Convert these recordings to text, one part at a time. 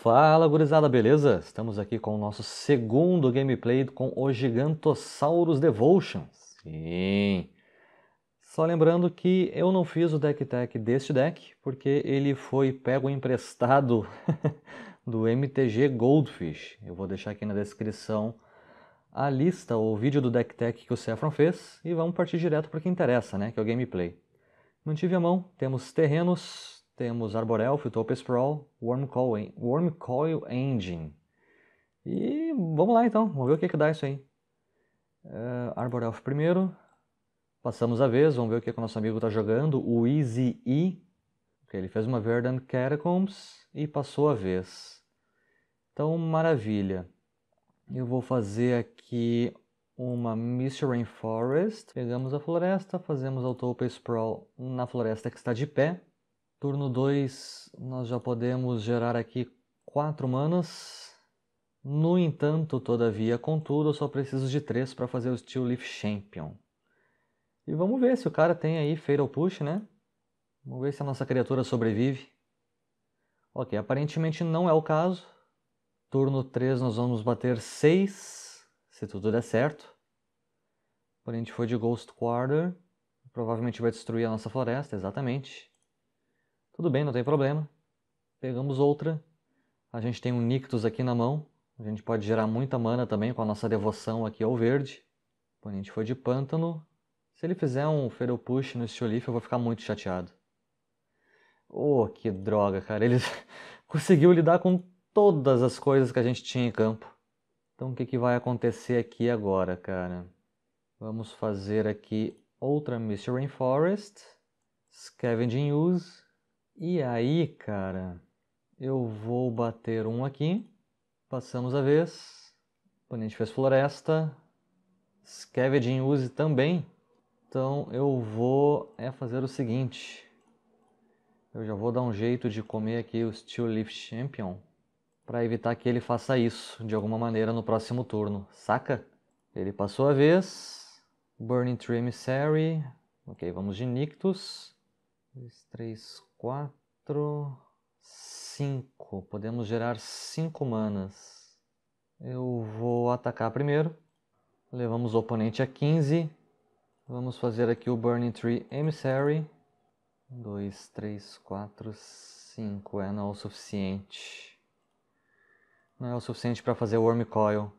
Fala gurizada, beleza? Estamos aqui com o nosso segundo gameplay com o Gigantosaurus Devotion. Sim! Só lembrando que eu não fiz o deck tech deste deck, porque ele foi pego emprestado do MTG Goldfish. Eu vou deixar aqui na descrição a lista ou o vídeo do deck tech que o Saffron fez e vamos partir direto para o que interessa, né? Que é o gameplay. Mantive a mão, temos terrenos, temos Arborelf, Coil, Warm Coil Engine. E vamos lá então, vamos ver o que, é que dá isso aí. Uh, eh, Arborelf primeiro. Passamos a vez, vamos ver o que, é que o nosso amigo está jogando. O Easy E. Okay, ele fez uma Verdant Catacombs e passou a vez. Então, maravilha. Eu vou fazer aqui uma Mystery Rainforest. Pegamos a floresta, fazemos o Autopa Sprawl na floresta que está de pé. Turno 2, nós já podemos gerar aqui 4 manas. No entanto, todavia, contudo, eu só preciso de 3 para fazer o Steel Leaf Champion. E vamos ver se o cara tem aí Fatal Push, né? Vamos ver se a nossa criatura sobrevive. Ok, aparentemente não é o caso. Turno 3 nós vamos bater 6, se tudo der certo. Porém, a gente foi de Ghost Quarter. Provavelmente vai destruir a nossa floresta, exatamente. Tudo bem, não tem problema. Pegamos outra. A gente tem um Nictus aqui na mão. A gente pode gerar muita mana também com a nossa devoção aqui ao verde. O oponente foi de pântano. Se ele fizer um Feral Push no Stiolif, eu vou ficar muito chateado. Oh, que droga, cara. Ele conseguiu lidar com todas as coisas que a gente tinha em campo. Então o que, que vai acontecer aqui agora, cara? Vamos fazer aqui outra Mr. Rainforest. Scavenging Use. E aí, cara, eu vou bater um aqui. Passamos a vez. O oponente fez floresta. Scavenging use também. Então eu vou é fazer o seguinte. Eu já vou dar um jeito de comer aqui o Steel Leaf Champion para evitar que ele faça isso de alguma maneira no próximo turno, saca? Ele passou a vez. Burning Tree Emissary. Ok, vamos de Nictus. 2, 3, 4, 5. Podemos gerar 5 manas. Eu vou atacar primeiro. Levamos o oponente a 15. Vamos fazer aqui o Burning Tree Emissary. 2, 3, 4, 5. É, não é o suficiente. Não é o suficiente para fazer o Worm Coil.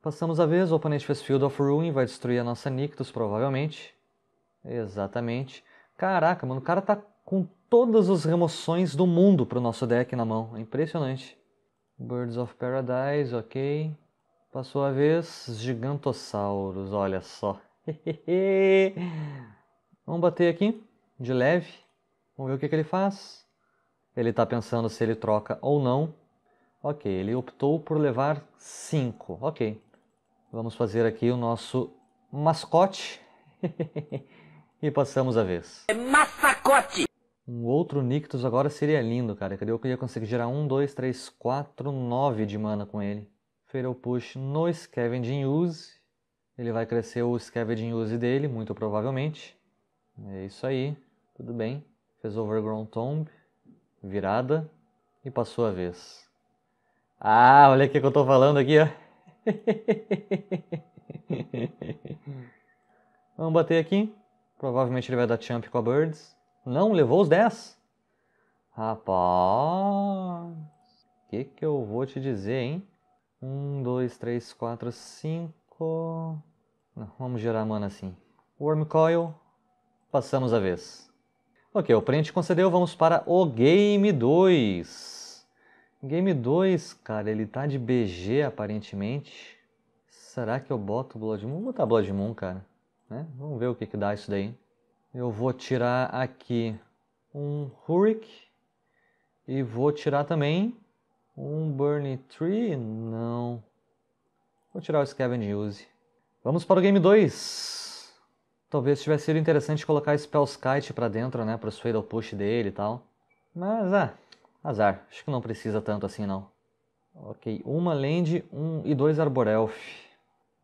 Passamos a vez, o oponente fez Field of Ruin, vai destruir a nossa Nictus, provavelmente. Exatamente. Caraca, mano, o cara tá com todas as remoções do mundo para o nosso deck na mão. É impressionante. Birds of Paradise, ok. Passou a vez, gigantossauros, olha só. Vamos bater aqui, de leve. Vamos ver o que, que ele faz. Ele está pensando se ele troca ou não. Ok, ele optou por levar 5. Ok. Vamos fazer aqui o nosso mascote. e passamos a vez. É mascote! Um outro Nictus agora seria lindo, cara. Cadê eu ia conseguir gerar 1, 2, 3, 4, 9 de mana com ele. Feral Push no Scavenging Use. Ele vai crescer o Scavenging Use dele, muito provavelmente. É isso aí. Tudo bem. Fez Overgrown Tomb. Virada. E passou a vez. Ah, olha o que eu tô falando aqui, ó. Vamos bater aqui. Provavelmente ele vai dar champ com a Birds. Não, levou os 10. Rapaz, o que, que eu vou te dizer, hein? 1, 2, 3, 4, 5. Vamos gerar mana assim. Worm Coil, passamos a vez. Ok, o print concedeu, vamos para o Game 2. Game 2, cara, ele tá de BG aparentemente. Será que eu boto Blood Moon? Vou botar Blood Moon, cara. Né? Vamos ver o que, que dá isso daí eu vou tirar aqui um Hurric e vou tirar também um Burn Tree, não. Vou tirar o Scavenge Use. Vamos para o game 2. Talvez tivesse sido interessante colocar Spellskite para dentro, né, para o Fatal Push dele e tal. Mas, ah, azar. Acho que não precisa tanto assim, não. Ok, uma Land um, e dois Arborelf.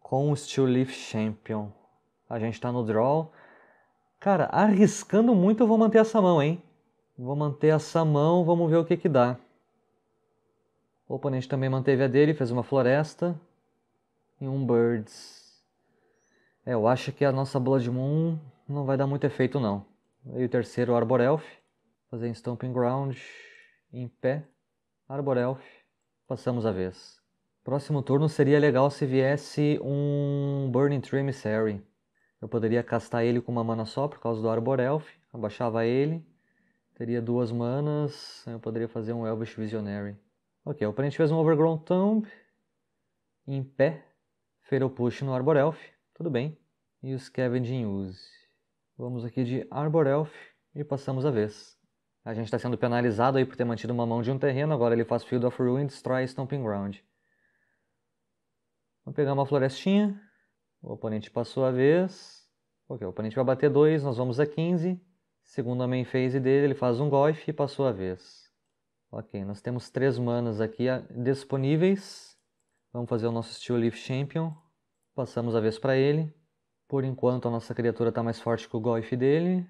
Com o Steel Leaf Champion. A gente está no draw. Cara, arriscando muito, eu vou manter essa mão, hein? Vou manter essa mão, vamos ver o que que dá. O oponente também manteve a dele, fez uma floresta. E um birds. É, eu acho que a nossa Blood Moon não vai dar muito efeito, não. E o terceiro, Arbor Elf. Fazer Stomping Ground em pé. Arbor Elf. Passamos a vez. Próximo turno seria legal se viesse um Burning Tree Emissary. Eu poderia castar ele com uma mana só por causa do Arborelf, abaixava ele, teria duas manas, eu poderia fazer um Elvish Visionary. Ok, o oponente fez um Overgrown Tomb, em pé, Feral Push no Arborelf, tudo bem, e o Scavenging Use. Vamos aqui de Arborelf e passamos a vez. A gente está sendo penalizado aí por ter mantido uma mão de um terreno, agora ele faz Field of Ruin e destrói Stomping Ground. vamos pegar uma florestinha, o oponente passou a vez. Ok, o oponente vai bater 2, nós vamos a 15. Segundo a main phase dele, ele faz um golfe e passou a vez. Ok, nós temos três manas aqui ah, disponíveis. Vamos fazer o nosso Steel Leaf Champion. Passamos a vez para ele. Por enquanto a nossa criatura está mais forte que o golfe dele.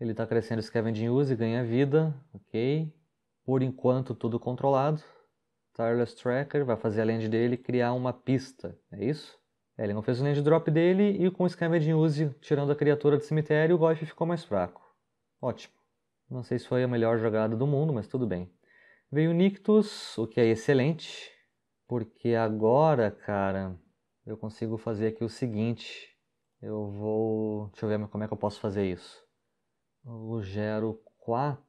Ele está crescendo Scavenging Use, ganha vida. Ok. Por enquanto tudo controlado. Tireless Tracker vai fazer a land dele criar uma pista. É isso? É, ele não fez o land drop dele e com o Scammer de Use tirando a criatura do cemitério, o Goif ficou mais fraco. Ótimo. Não sei se foi a melhor jogada do mundo, mas tudo bem. Veio o Nictus, o que é excelente, porque agora, cara, eu consigo fazer aqui o seguinte. Eu vou... deixa eu ver como é que eu posso fazer isso. Eu gero 4,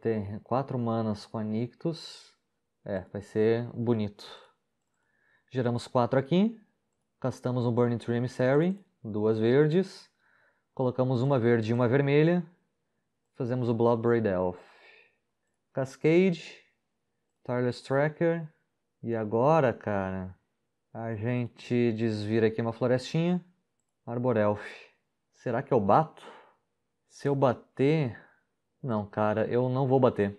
ter... 4 manas com a Nictus. É, vai ser bonito. Geramos 4 aqui. Castamos um Burning Tree Emissary, duas verdes. Colocamos uma verde e uma vermelha. Fazemos o Bloodbraid Elf. Cascade, Tireless Tracker. E agora, cara, a gente desvira aqui uma florestinha. Arbor Elf. Será que eu bato? Se eu bater... Não, cara, eu não vou bater.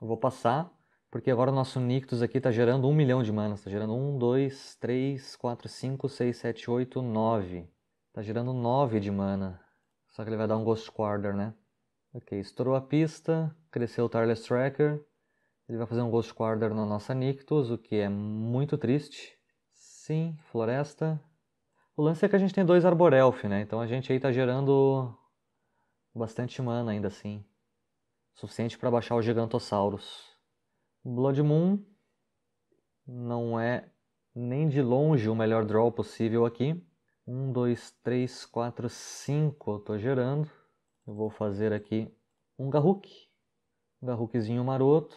Eu vou passar porque agora o nosso Nictus aqui está gerando 1 milhão de manas. Está gerando 1, 2, 3, 4, 5, 6, 7, 8, 9. Está gerando 9 de mana. Só que ele vai dar um Ghost Quarter, né? Ok, estourou a pista, cresceu o Tireless Tracker. Ele vai fazer um Ghost Quarter na nossa Nictus, o que é muito triste. Sim, floresta. O lance é que a gente tem dois Arborelf, né? Então a gente aí está gerando bastante mana ainda assim. Suficiente para baixar o Gigantossauros. Blood Moon não é nem de longe o melhor draw possível aqui. 1, 2, 3, 4, 5 eu estou gerando. Eu vou fazer aqui um Garruk. Um Garrukzinho maroto.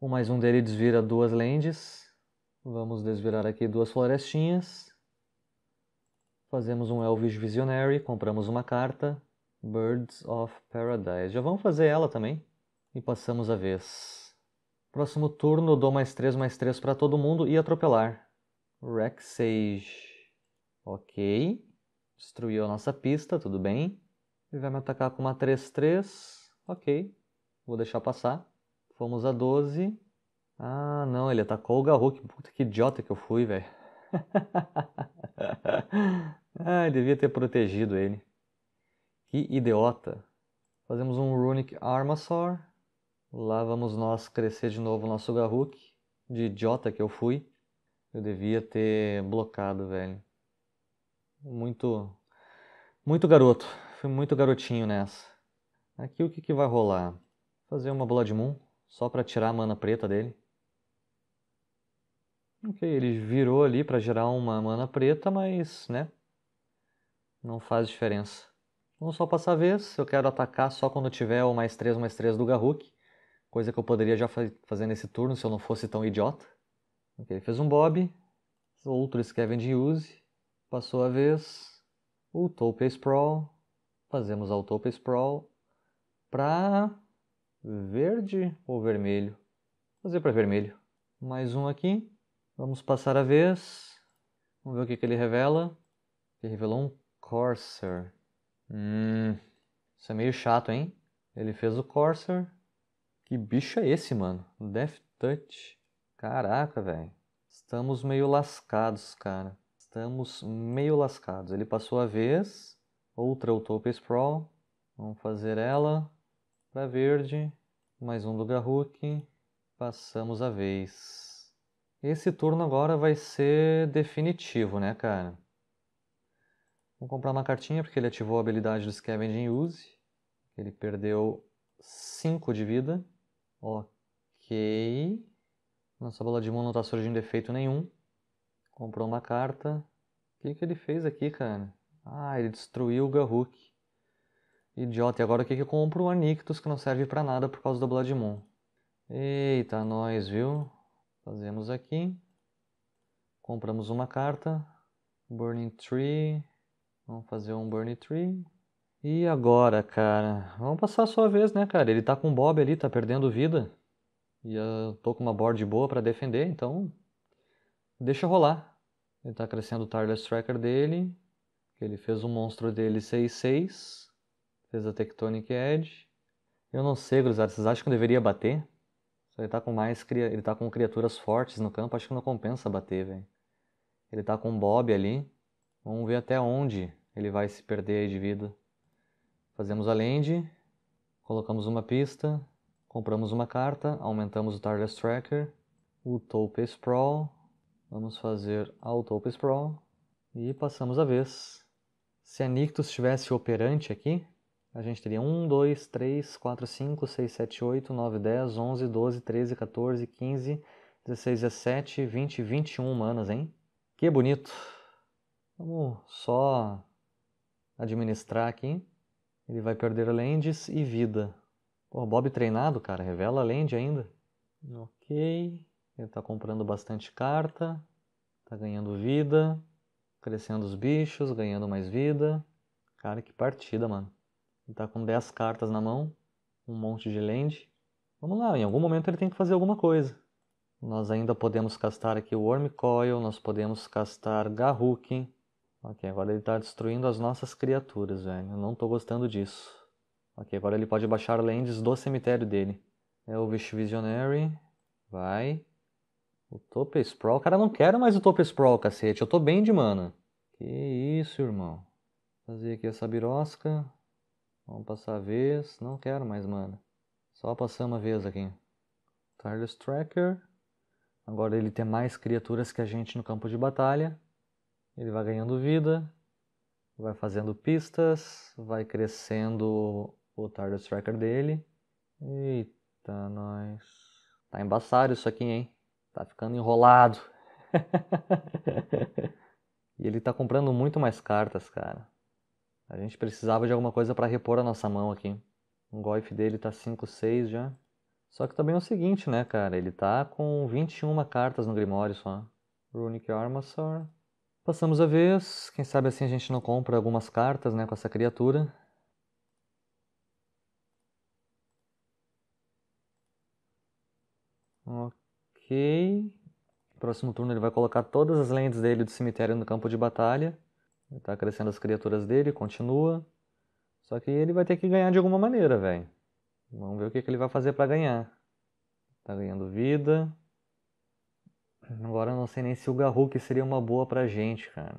O mais um dele desvira duas lands. Vamos desvirar aqui duas florestinhas. Fazemos um Elvish Visionary, compramos uma carta. Birds of Paradise. Já vamos fazer ela também. E passamos a vez. Próximo turno, dou mais 3, mais 3 para todo mundo e atropelar. Wreck Sage. Ok. Destruiu a nossa pista, tudo bem. Ele vai me atacar com uma 3-3. Ok. Vou deixar passar. Fomos a 12. Ah, não, ele atacou o Garruk. Puta que idiota que eu fui, velho. ah, devia ter protegido ele. Que idiota. Fazemos um Runic Armasaur. Lá vamos nós crescer de novo o nosso Garruk. De idiota que eu fui. Eu devia ter blocado, velho. Muito. Muito garoto. Fui muito garotinho nessa. Aqui o que, que vai rolar? Fazer uma Blood Moon. Só pra tirar a mana preta dele. Ok, ele virou ali pra gerar uma mana preta, mas, né? Não faz diferença. Vamos só passar a vez. Eu quero atacar só quando tiver o mais 3, mais 3 do Garruk. Coisa que eu poderia já fazer nesse turno se eu não fosse tão idiota. Okay, ele fez um bob, outro Scavenge Use, passou a vez, Utopia Sprawl, fazemos a Utopia Sprawl para verde ou vermelho? fazer para vermelho. Mais um aqui, vamos passar a vez, vamos ver o que, que ele revela. Ele revelou um Corsair. Hum, isso é meio chato, hein? Ele fez o Corsair, que bicho é esse, mano? Death Touch. Caraca, velho. Estamos meio lascados, cara. Estamos meio lascados. Ele passou a vez. Outra Utopia Sprawl. Vamos fazer ela. Pra verde. Mais um do Garruk. Passamos a vez. Esse turno agora vai ser definitivo, né, cara? Vamos comprar uma cartinha, porque ele ativou a habilidade do Scavenging Use. Ele perdeu 5 de vida. Ok. Nossa bola de mão não tá surgindo defeito nenhum. Comprou uma carta. O que, que ele fez aqui, cara? Ah, ele destruiu o Garruk. Idiota, e agora o que, que eu compro? O Anictus, que não serve para nada por causa do Moon. Eita, nós, viu? Fazemos aqui. Compramos uma carta. Burning Tree. Vamos fazer um Burning Tree. E agora, cara? Vamos passar a sua vez, né, cara? Ele tá com o Bob ali, tá perdendo vida. E eu tô com uma board boa para defender, então deixa rolar. Ele tá crescendo o Tireless Tracker dele. Ele fez um monstro dele 6-6. Fez a Tectonic Edge. Eu não sei, Gruzar, vocês acham que eu deveria bater? Ele tá com mais ele tá com criaturas fortes no campo, acho que não compensa bater, velho. Ele tá com o Bob ali. Vamos ver até onde ele vai se perder de vida. Fazemos a land, colocamos uma pista, compramos uma carta, aumentamos o Target Tracker, o Taupe Sprawl, vamos fazer ao Taupe Sprawl e passamos a vez. Se a Nictus estivesse operante aqui, a gente teria 1, 2, 3, 4, 5, 6, 7, 8, 9, 10, 11, 12, 13, 14, 15, 16, 17, 20, 21 humanas, hein? Que bonito! Vamos só administrar aqui. Ele vai perder lands e vida. Pô, Bob treinado, cara. Revela land ainda. Ok. Ele tá comprando bastante carta. Tá ganhando vida. Crescendo os bichos, ganhando mais vida. Cara, que partida, mano. Ele tá com 10 cartas na mão. Um monte de land. Vamos lá, em algum momento ele tem que fazer alguma coisa. Nós ainda podemos castar aqui o Worm Coil, nós podemos castar Garruk, Ok, agora ele está destruindo as nossas criaturas, velho. Eu não estou gostando disso. Ok, agora ele pode baixar lands do cemitério dele. Elvish é Visionary. Vai. O Top Sprawl. Cara, eu não quero mais o Top Sprawl, cacete. Eu tô bem de mana. Que isso, irmão. Fazer aqui essa birosca. Vamos passar a vez. Não quero mais mana. Só passamos a vez aqui. Tireless Tracker. Agora ele tem mais criaturas que a gente no campo de batalha. Ele vai ganhando vida, vai fazendo pistas, vai crescendo o Target Tracker dele. Eita, nós. Tá embaçado isso aqui, hein? Tá ficando enrolado. e ele tá comprando muito mais cartas, cara. A gente precisava de alguma coisa para repor a nossa mão aqui. O golfe dele tá 5, 6 já. Só que também é o seguinte, né, cara? Ele tá com 21 cartas no Grimório só. Runic Armasaur, Passamos a vez, quem sabe assim a gente não compra algumas cartas né, com essa criatura. Ok. Próximo turno ele vai colocar todas as lentes dele do cemitério no campo de batalha. Ele tá crescendo as criaturas dele, continua. Só que ele vai ter que ganhar de alguma maneira, velho. Vamos ver o que, que ele vai fazer para ganhar. Tá ganhando vida. Agora eu não sei nem se o Garruk seria uma boa pra gente, cara.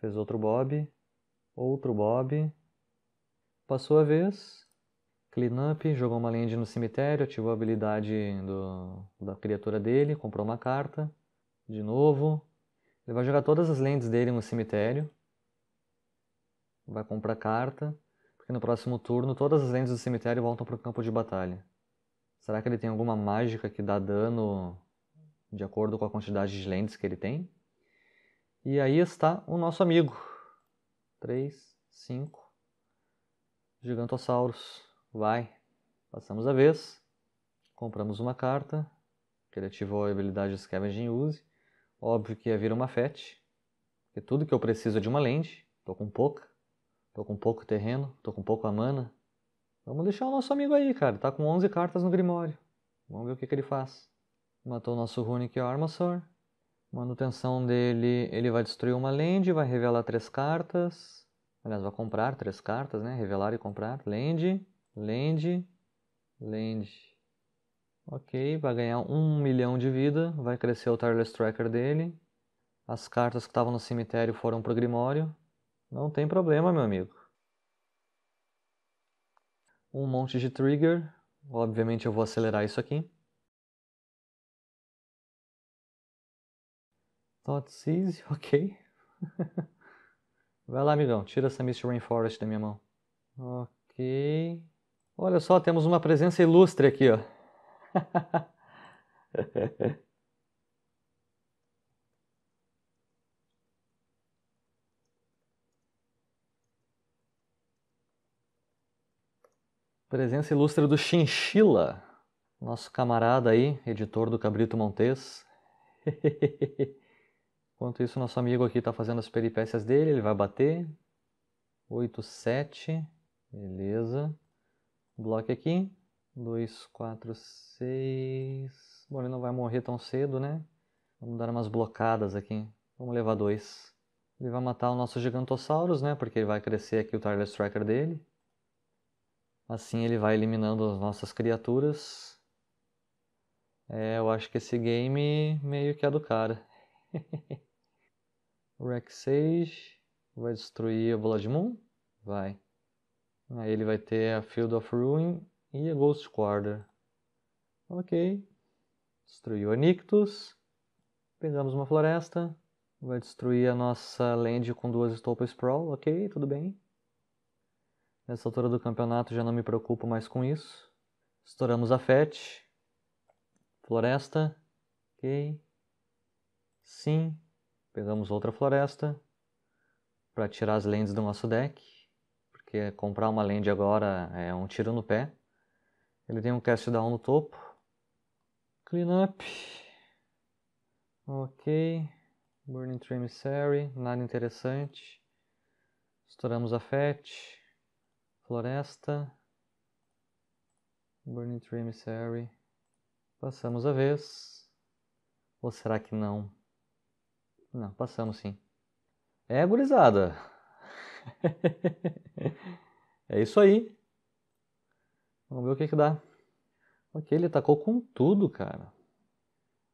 Fez outro Bob. Outro Bob. Passou a vez. Clean up, jogou uma land no cemitério, ativou a habilidade do, da criatura dele, comprou uma carta. De novo. Ele vai jogar todas as lentes dele no cemitério. Vai comprar carta. Porque no próximo turno todas as lentes do cemitério voltam para o campo de batalha. Será que ele tem alguma mágica que dá dano de acordo com a quantidade de lentes que ele tem. E aí está o nosso amigo. 3, 5. Gigantossauros. Vai. Passamos a vez. Compramos uma carta. Que ele ativou a habilidade Scavenging Use. Óbvio que ia vir uma FET. Porque tudo que eu preciso é de uma lente. Tô com pouca. Tô com pouco terreno. Tô com pouco a mana. Vamos deixar o nosso amigo aí, cara. Tá com 11 cartas no Grimório. Vamos ver o que, que ele faz. Matou nosso Runic Armasor. Manutenção dele, ele vai destruir uma land, vai revelar três cartas. Aliás, vai comprar três cartas, né? Revelar e comprar. Land, land, land. Ok, vai ganhar um milhão de vida, vai crescer o Tireless Tracker dele. As cartas que estavam no cemitério foram pro Grimório. Não tem problema, meu amigo. Um monte de trigger. Obviamente eu vou acelerar isso aqui. Thought Seize, ok. Vai lá, amigão, tira essa Mist Rainforest da minha mão. Ok. Olha só, temos uma presença ilustre aqui, ó. presença ilustre do Chinchila, nosso camarada aí, editor do Cabrito Montes. Enquanto isso, nosso amigo aqui está fazendo as peripécias dele, ele vai bater. 8, 7, beleza. Bloque aqui, 2, 4, 6... Bom, ele não vai morrer tão cedo, né? Vamos dar umas blocadas aqui, vamos levar dois. Ele vai matar o nosso Gigantossauros, né? Porque ele vai crescer aqui o Target Striker dele. Assim ele vai eliminando as nossas criaturas. É, eu acho que esse game meio que é do cara. Rex Sage vai destruir a de Moon? Vai. Aí ele vai ter a Field of Ruin e a Ghost Quarter. Ok. Destruiu a Nictus. Pegamos uma floresta. Vai destruir a nossa land com duas Stolpa Sprawl. Ok, tudo bem. Nessa altura do campeonato já não me preocupo mais com isso. Estouramos a FET. Floresta. Ok. Sim. Pegamos outra floresta para tirar as lentes do nosso deck, porque comprar uma lente agora é um tiro no pé. Ele tem um cast down no topo. Clean up. Ok. Burning Tremissary, nada interessante. Estouramos a Fat. Floresta. Burning Tremissary. Passamos a vez. Ou será que não? Não, passamos sim. É, gurizada. é isso aí. Vamos ver o que que dá. Ok, ele atacou com tudo, cara.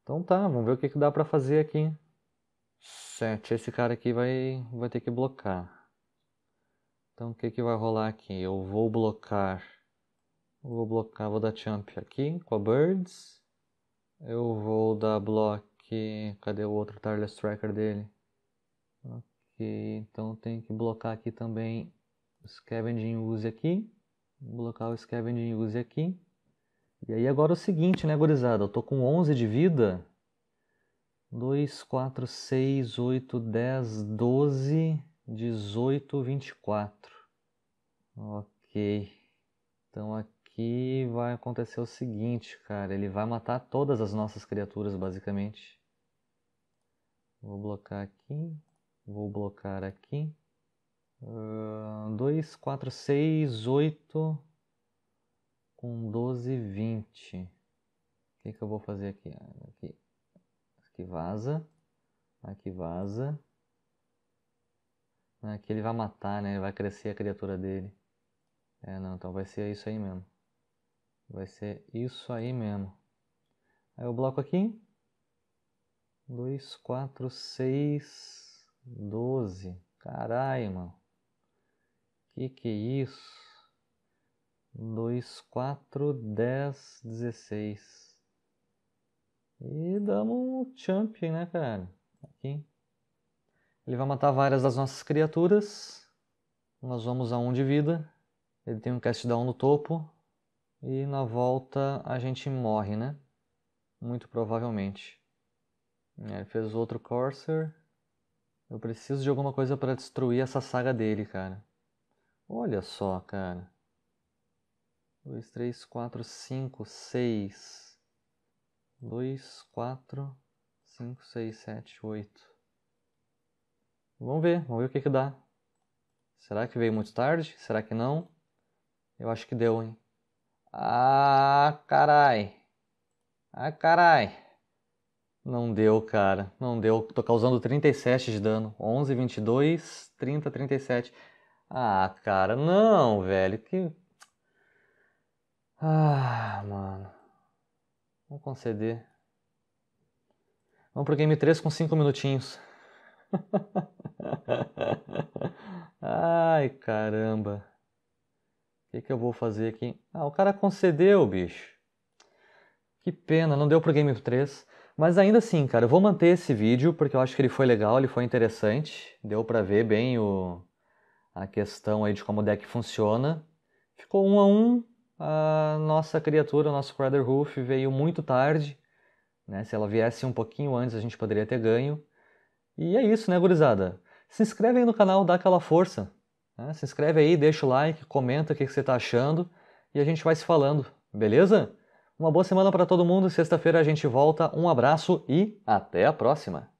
Então tá, vamos ver o que que dá pra fazer aqui. Certo, esse cara aqui vai, vai ter que blocar. Então o que que vai rolar aqui? Eu vou blocar. Vou blocar, vou dar champ aqui com a Birds. Eu vou dar block porque cadê o outro Tireless Tracker dele? Ok, então tem que blocar aqui também o Scavenging Use aqui, Vou colocar o Scavenging Use aqui. E aí agora é o seguinte, né, gurizada, eu tô com 11 de vida, 2, 4, 6, 8, 10, 12, 18, 24. Ok. Então aqui que vai acontecer o seguinte, cara. Ele vai matar todas as nossas criaturas, basicamente. Vou blocar aqui. Vou blocar aqui. 2, 4, 6, 8. Com 12, 20. O que, que eu vou fazer aqui? Aqui, aqui vaza. Aqui vaza. Aqui ele vai matar, né? Ele vai crescer a criatura dele. É, não, então vai ser isso aí mesmo. Vai ser isso aí mesmo. Aí eu bloco aqui. 2, 4, 6, 12. Caralho, mano. Que que é isso? 2, 4, 10, 16. E damos um champion, né, cara? Aqui. Ele vai matar várias das nossas criaturas. Nós vamos a 1 um de vida. Ele tem um cast down no topo e na volta a gente morre, né? Muito provavelmente. É, ele fez outro Corsair. Eu preciso de alguma coisa para destruir essa saga dele, cara. Olha só, cara. 2, 3, 4, 5, 6. 2, 4, 5, 6, 7, 8. Vamos ver, vamos ver o que que dá. Será que veio muito tarde? Será que não? Eu acho que deu, hein? Ah, carai. Ah, carai. Não deu, cara. Não deu. Tô causando 37 de dano. 11, 22, 30, 37. Ah, cara, não, velho. Que. Ah, mano. Vamos conceder. Vamos pro game 3 com 5 minutinhos. Ai, caramba. O que, que eu vou fazer aqui? Ah, o cara concedeu, bicho. Que pena, não deu pro Game 3. Mas ainda assim, cara, eu vou manter esse vídeo porque eu acho que ele foi legal, ele foi interessante. Deu para ver bem o, a questão aí de como o deck funciona. Ficou um a um. A nossa criatura, o nosso Hoof, veio muito tarde. Né? Se ela viesse um pouquinho antes, a gente poderia ter ganho. E é isso, né, gurizada? Se inscreve aí no canal, dá aquela força. Né? Se inscreve aí, deixa o like, comenta o que, que você está achando e a gente vai se falando, beleza? Uma boa semana para todo mundo. Sexta-feira a gente volta. Um abraço e até a próxima!